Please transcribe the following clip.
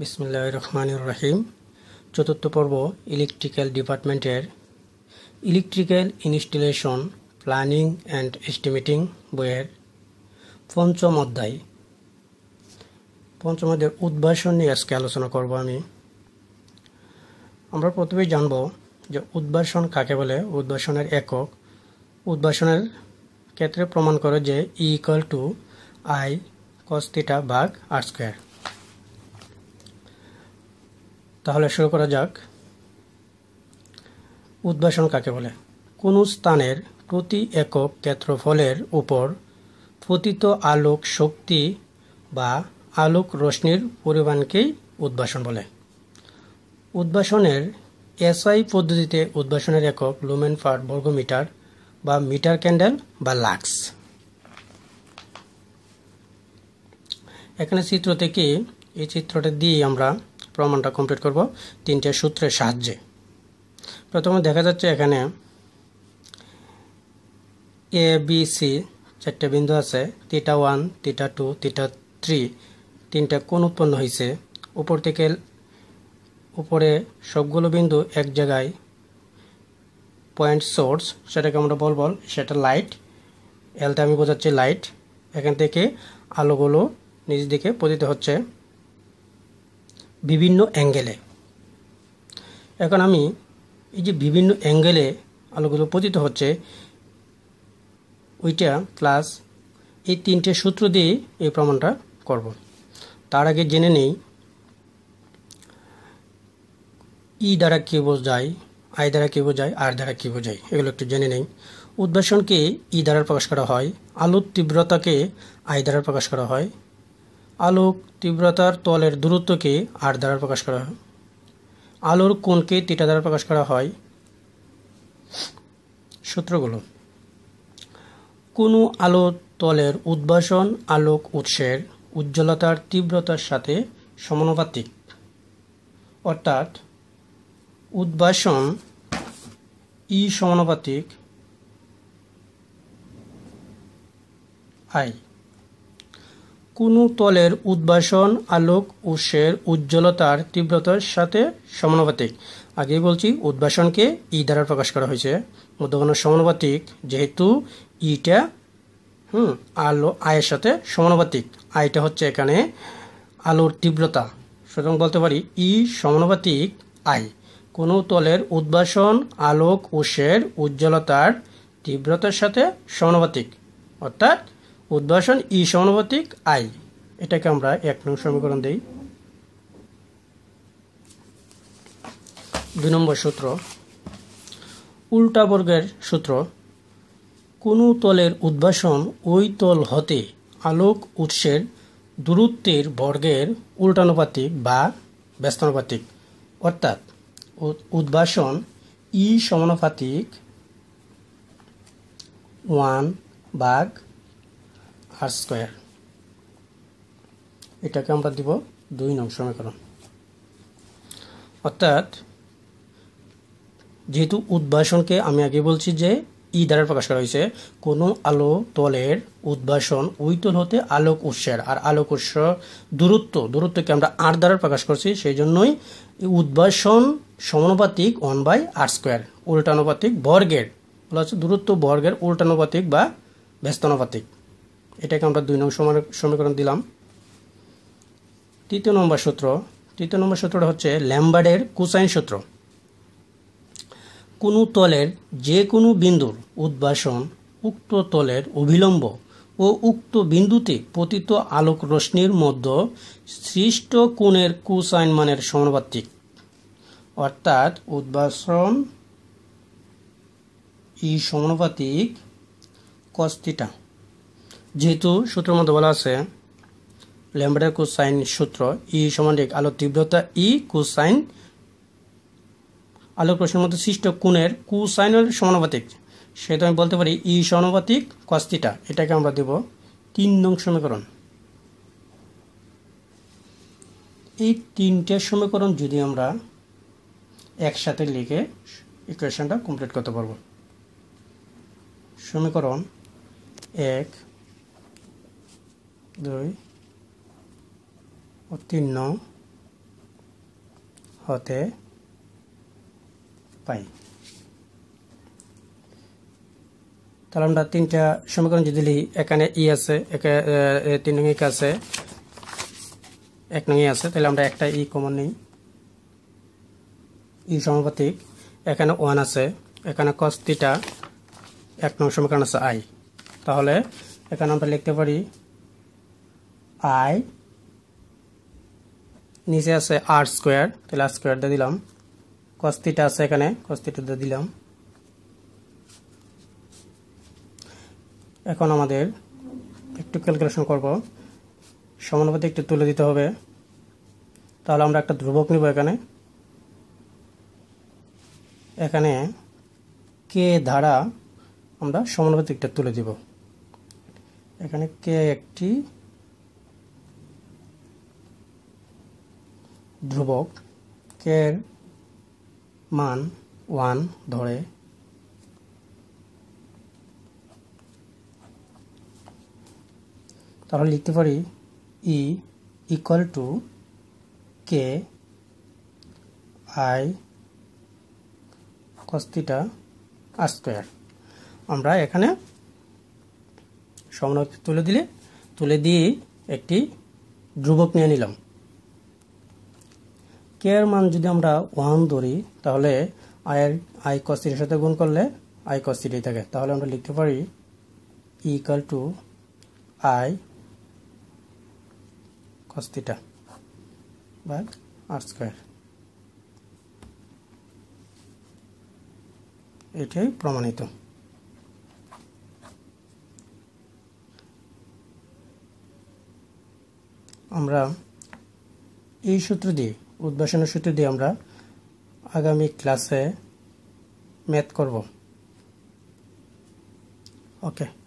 বিসমিল্লাহ রহমানুর রহিম চতুর্থ পর্ব ইলেকট্রিক্যাল ডিপার্টমেন্টের electrical installation planning and estimating বইয়ের পঞ্চম অধ্যায় পঞ্চম অধ্যায়ের উদ্ভাসন নিয়ে আজকে আলোচনা করব আমি আমরা প্রথমেই জানব যে উদ্ভাসন কাকে বলে উদ্ভাসনের একক উদ্ভাসনের ক্ষেত্রে প্রমাণ করে যে E equal to I cos theta ভাগ আর স্কোয়ার তাহলে শুরু করা যাক উদ্ভাসন কাকে বলে কোন স্থানের প্রতি একক ক্ষেত্রফলের উপর পতিত আলোক শক্তি বা আলোক রশ্মির পরিমাণকেই উদ্ভাসন বলে উদ্ভাসনের এসআই পদ্ধতিতে উদ্ভাসনের একক লুমেন পার বর্গমিটার বা মিটার ক্যান্ডেল বা লাক্স এখানে চিত্র থেকে এই চিত্রটা দিয়ে আমরা প্রমাণটা কমপ্লিট করব তিনটে সূত্রের সাহায্যে প্রথমে দেখা যাচ্ছে এখানে এ বি সি চারটে বিন্দু আছে theta one theta two theta three তিনটা কোণ উৎপন্ন হয়েছে উপর থেকে উপরে সবগুলো বিন্দু এক জায়গায় পয়েন্ট সোর্স সেটাকে আমরা বল বল সেটা লাইট এলতে আমি বোঝাচ্ছি লাইট এখান থেকে আলোগুলো নিজ দিকে পতিত হচ্ছে বিভিন্ন অ্যাঙ্গেলে এখন আমি এই যে বিভিন্ন অ্যাঙ্গেলে আলোগুলো পতিত হচ্ছে ওইটা প্লাস এই তিনটে সূত্র দিয়ে এই প্রমাণটা করব তার আগে জেনে নেই ই দ্বারা কী বোঝায় আই দ্বারা কী বোঝায় আর দ্বারা কী বোঝায় এগুলো একটু জেনে নেই উদ্ভাসনকে ই দ্বারা প্রকাশ করা হয় আলোর তীব্রতাকে আই দ্বারা প্রকাশ করা হয় আলোক তীব্রতার তলের দূরত্বকে আর দ্বারা প্রকাশ করা হয় আলোর কোণকে তিটা দ্বারা প্রকাশ করা হয় সূত্রগুলো কোনো আলো তলের উদ্ভাসন আলোক উৎসের উজ্জ্বলতার তীব্রতার সাথে সমানুপাতিক অর্থাৎ উদ্ভাসন ই সমানুপাতিক আই কোনো তলের উদ্ভাসন আলোক উৎসের উজ্জ্বলতার তীব্রতার সাথে সমানুপাতিক আগেই বলছি উদ্ভাসনকে ই দ্বারা প্রকাশ করা হয়েছে মধ্যগণ সমানুপাতিক যেহেতু ইটা হুম আলো আয়ের সাথে সমানুপাতিক আয়টা হচ্ছে এখানে আলোর তীব্রতা সুতরাং বলতে পারি ই সমানুপাতিক আয় কোনো তলের উদ্ভাসন আলোক উৎসের উজ্জ্বলতার তীব্রতার সাথে সমানুপাতিক অর্থাৎ উদ্ভাসন ই সমানুপাতিক আই এটাকে আমরা এক নং সমীকরণ দিই দুই নম্বর সূত্র উল্টা বর্গের সূত্র কোনো তলের উদ্ভাসন ওই তল হতে আলোক উৎসের দূরত্বের বর্গের উল্টানুপাতিক বা ব্যস্তানুপাতিক অর্থাৎ উদ্ভাসন ই সমানুপাতিক ওয়ান বাঘ আর স্কোয়ার এটাকে আমরা দিব দুই নং সমীকরণ অর্থাৎ যেহেতু উদ্ভাসনকে আমি আগে বলছি যে ই দ্বারা প্রকাশ করা হয়েছে কোনো আলো তলের উদ্ভাসন ওই তল হতে আলোক উৎসের আর আলোক উৎস দূরত্ব দূরত্বকে আমরা আর দ্বারা প্রকাশ করছি সেই জন্যই উদ্ভাসন সমানুপাতিক ওয়ান বাই আর স্কোয়ার উল্টানুপাতিক বর্গের বলা হচ্ছে দূরত্ব বর্গের উল্টানুপাতিক বা ব্যস্তানুপাতিক এটাকে আমরা দুই নম্বর সমীকরণ দিলাম তৃতীয় নম্বর সূত্র তৃতীয় নম্বর সূত্রটা হচ্ছে ল্যাম্বার্ডের কুসাইন সূত্র কোনো তলের যে কোনো বিন্দুর উদ্ভাসন উক্ত তলের অভিলম্ব ও উক্ত বিন্দুতে পতিত আলোক রশ্মির মধ্যে সৃষ্ট কোণের কুসাইন মানের সমানুপাতিক অর্থাৎ উদ্ভাসন ই সমানুপাতিক কস্তিটা যেহেতু সূত্রের মধ্যে বলা আছে ল্যাম্বাডার কোসাইন সূত্র ই সমান এক আলোর তীব্রতা ই কোসাইন আলোর প্রশ্নের মধ্যে সৃষ্ট কোণের কুসাইনের সমানুপাতিক সেহেতু আমি বলতে পারি ই সমানুপাতিক কস্তিটা এটাকে আমরা দেব তিন নং সমীকরণ এই তিনটে সমীকরণ যদি আমরা একসাথে লিখে ইকুয়েশনটা কমপ্লিট করতে পারব সমীকরণ এক দুই উত্তীর্ণ হতে পাই তাহলে আমরা তিনটা সমীকরণ যদি লি এখানে ই আছে তিন নং এক আছে এক নং আছে তাহলে আমরা একটা ই কমন নেই ই সমপাতিক এখানে ওয়ান আছে এখানে কস্তিটা এক নং সমীকরণ আছে আই তাহলে এখানে আমরা লিখতে পারি আই নিচে আছে আর স্কোয়ার তাহলে আর স্কোয়ার দিয়ে দিলাম কস্তিটা আছে এখানে কস্তিটা দিয়ে দিলাম এখন আমাদের একটু ক্যালকুলেশন করব সমানুপাতি একটু তুলে দিতে হবে তাহলে আমরা একটা ধ্রুবক নিব এখানে এখানে কে ধারা আমরা সমানুপাতিকটা তুলে দিব এখানে কে একটি ধ্রুবক কের মান ওয়ান ধরে তাহলে লিখতে পারি E equal to K I cos theta R square আমরা এখানে সমন্বয় তুলে দিলে তুলে দিয়ে একটি ধ্রুবক নিয়ে নিলাম কেয়ার এর মান যদি আমরা ওয়ান ধরি তাহলে আয়ের আই কস্তির সাথে গুণ করলে আই কস্তিটাই থাকে তাহলে আমরা লিখতে পারি ইকাল টু আই কস্তিটা বা আর স্কোয়ার এটাই প্রমাণিত আমরা এই সূত্র দিয়ে উদ্ভাসনের সূত্র দিয়ে আমরা আগামী ক্লাসে ম্যাথ করব ওকে